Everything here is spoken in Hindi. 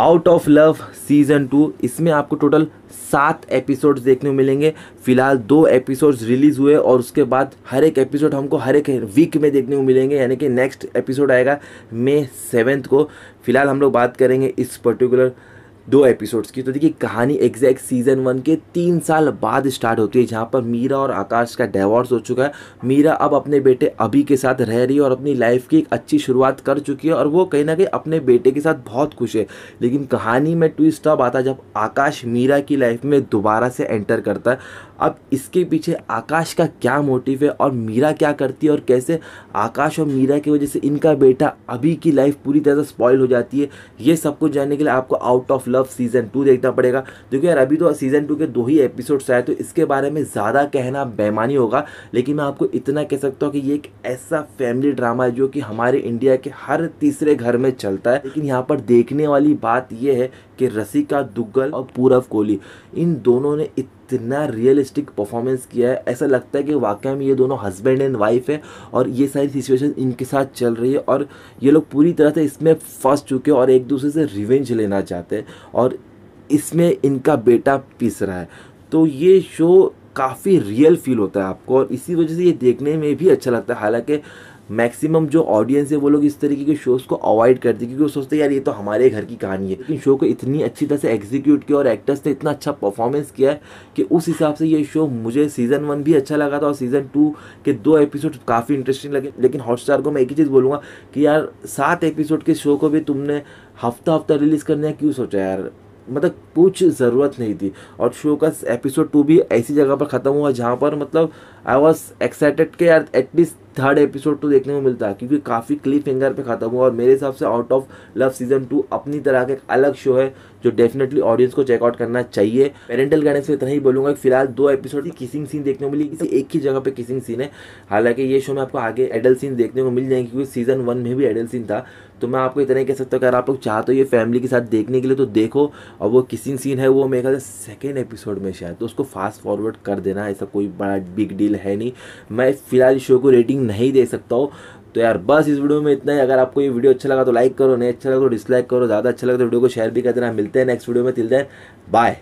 out of love season two इसमें आपको टोटल सात एपिसोड्स देखने को मिलेंगे फिलहाल दो एपिसोड्स रिलीज़ हुए और उसके बाद हर एक एपिसोड हमको हर एक वीक में देखने को मिलेंगे यानी कि नेक्स्ट एपिसोड आएगा मई सेवेंथ को फिलहाल हम लोग बात करेंगे इस पर्टिकुलर दो एपिसोड्स की तो देखिए कहानी एग्जैक्ट सीजन वन के तीन साल बाद स्टार्ट होती है जहाँ पर मीरा और आकाश का डेवॉर्स हो चुका है मीरा अब अपने बेटे अभी के साथ रह रही है और अपनी लाइफ की एक अच्छी शुरुआत कर चुकी है और वो कहीं ना कहीं अपने बेटे के साथ बहुत खुश है लेकिन कहानी में ट्विस्ट तब आता है जब आकाश मीरा की लाइफ में दोबारा से एंटर करता है अब इसके पीछे आकाश का क्या मोटिव है और मीरा क्या करती है और कैसे आकाश और मीरा की वजह से इनका बेटा अभी की लाइफ पूरी तरह से स्पॉयल हो जाती है ये सब कुछ जानने के लिए आपको out of love season two देखना पड़ेगा क्योंकि यार अभी तो सीज़न टू के दो ही एपिसोड्स आए तो इसके बारे में ज़्यादा कहना बेमानी होगा लेकिन मैं आपको इतना कह सकता हूँ कि ये एक ऐसा फैमिली ड्रामा है जो कि हमारे इंडिया के हर तीसरे घर में चलता है लेकिन यहाँ पर देखने वाली बात यह है कि रसिका दुग्गल और पूरव कोहली इन दोनों ने इतना इतना रियलिस्टिक परफॉर्मेंस किया है ऐसा लगता है कि वाकई में ये दोनों हस्बैंड एंड वाइफ है और ये सारी सिचुएशन इनके साथ चल रही है और ये लोग पूरी तरह से इसमें फंस चुके हैं और एक दूसरे से रिवेंज लेना चाहते हैं और इसमें इनका बेटा पिस रहा है तो ये शो काफ़ी रियल फील होता है आपको और इसी वजह से ये देखने में भी अच्छा लगता है हालांकि मैक्सिमम जो ऑडियंस है वो लोग इस तरीके के शोज़ को अवॉइड करते क्योंकि वो सोचते यार ये तो हमारे घर की कहानी है लेकिन शो को इतनी अच्छी तरह से एग्जीक्यूट किया और एक्टर्स ने इतना अच्छा परफॉर्मेंस किया है कि उस हिसाब से ये शो मुझे सीज़न वन भी अच्छा लगा था और सीज़न टू के दो एपिसोड काफ़ी इंटरेस्टिंग लगे लेकिन हॉटस्टार को मैं एक ही चीज़ बोलूँगा कि यार सात एपिसोड के शो को भी तुमने हफ्ता हफ्ता रिलीज़ करने क्यों सोचा यार मतलब कुछ ज़रूरत नहीं थी और शो का एपिसोड टू भी ऐसी जगह पर ख़त्म हुआ जहाँ पर मतलब आई वॉज एक्साइटेड के यार एटलीस्ट थर्ड एपिसोड तो देखने को मिलता है क्योंकि काफ़ी क्लिप फिंगर पर ख़त्म हुआ और मेरे हिसाब से out of love season two अपनी तरह का एक अलग शो है जो डेफिनेटली ऑडियंस को चेकआउट करना चाहिए पेरेंटल गाने में इतना ही कि फिलहाल दो एपिसोड की किसिंग सीन देखने को मिली किसी एक ही जगह पे किसिंग सीन है हालांकि ये शो में आपको आगे एडल्ट सीन देखने को मिल जाएंगे क्योंकि सीजन वन में भी एडल्ट सीन था तो मैं आपको इतना ही कह सकता हूँ अगर आप लोग चाहते हो ये फैमिली के साथ देखने के लिए तो देखो और वो किसिंग सीन है वो मेरे ख्याल सेकेंड एपिसोड में शायद तो उसको फास्ट फॉरवर्ड कर देना ऐसा कोई बड़ा बिग डील है नहीं मैं फिलहाल शो को रेटिंग रेटिंग नहीं दे सकता हो तो यार बस इस वीडियो में इतना ही अगर आपको ये वीडियो अच्छा लगा तो लाइक करो नहीं अच्छा लगा तो डिसलाइक करो ज़्यादा अच्छा लगा तो वीडियो को शेयर भी कर देना मिलते हैं नेक्स्ट वीडियो में तिल देन बाय